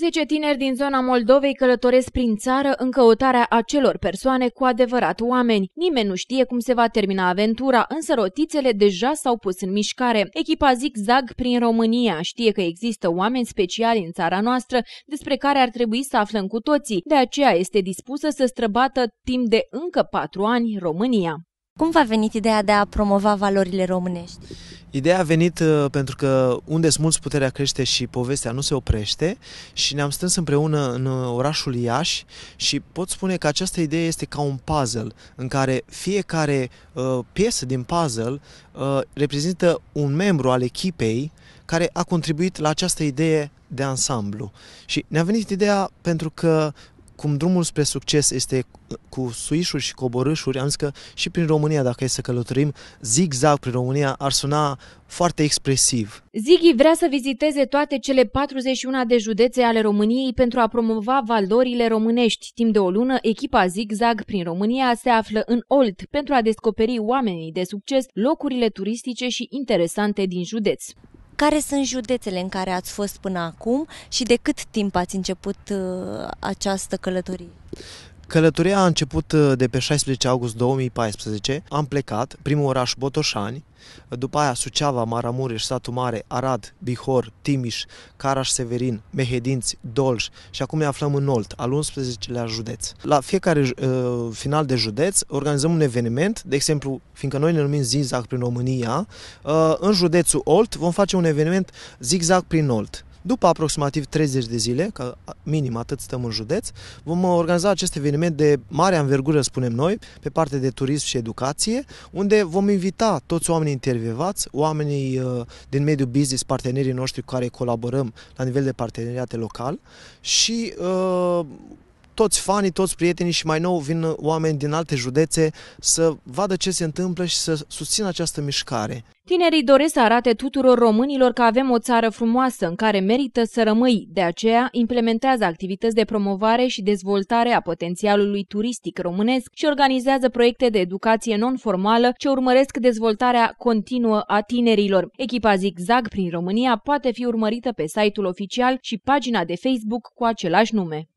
Zece tineri din zona Moldovei călătoresc prin țară în căutarea acelor persoane cu adevărat oameni. Nimeni nu știe cum se va termina aventura, însă rotițele deja s-au pus în mișcare. Echipa Zigzag prin România știe că există oameni speciali în țara noastră despre care ar trebui să aflăm cu toții, de aceea este dispusă să străbată timp de încă patru ani România. Cum v-a venit ideea de a promova valorile românești? Ideea a venit uh, pentru că unde smulți puterea crește și povestea nu se oprește și ne-am strâns împreună în uh, orașul Iași și pot spune că această idee este ca un puzzle în care fiecare uh, piesă din puzzle uh, reprezintă un membru al echipei care a contribuit la această idee de ansamblu. Și ne-a venit ideea pentru că cum drumul spre succes este cu suișuri și coborâșuri, am zis că și prin România, dacă e să călătorim, zigzag prin România ar suna foarte expresiv. Zighi vrea să viziteze toate cele 41 de județe ale României pentru a promova valorile românești. Timp de o lună, echipa Zigzag prin România se află în Olt pentru a descoperi oamenii de succes, locurile turistice și interesante din județ care sunt județele în care ați fost până acum și de cât timp ați început uh, această călătorie? Călătoria a început uh, de pe 16 august 2014. Am plecat, primul oraș Botoșani, după aia Suceava, Maramureș, Satu Mare, Arad, Bihor, Timiș, Caraș Severin, Mehedinți, Dolj și acum ne aflăm în Olt, al 11-lea județ. La fiecare uh, final de județ organizăm un eveniment, de exemplu, fiindcă noi ne numim Zigzag prin România, uh, în județul Olt vom face un eveniment Zigzag prin Olt. După aproximativ 30 de zile, ca minim atât stăm în județ, vom uh, organiza acest eveniment de mare anvergură, spunem noi, pe parte de turism și educație, unde vom invita toți oamenii intervievați, oamenii uh, din mediul business, partenerii noștri cu care colaborăm la nivel de parteneriate local și uh, toți fanii, toți prietenii și mai nou vin oameni din alte județe să vadă ce se întâmplă și să susțină această mișcare. Tinerii doresc să arate tuturor românilor că avem o țară frumoasă în care merită să rămâi. De aceea implementează activități de promovare și dezvoltare a potențialului turistic românesc și organizează proiecte de educație non-formală ce urmăresc dezvoltarea continuă a tinerilor. Echipa Zigzag prin România poate fi urmărită pe site-ul oficial și pagina de Facebook cu același nume.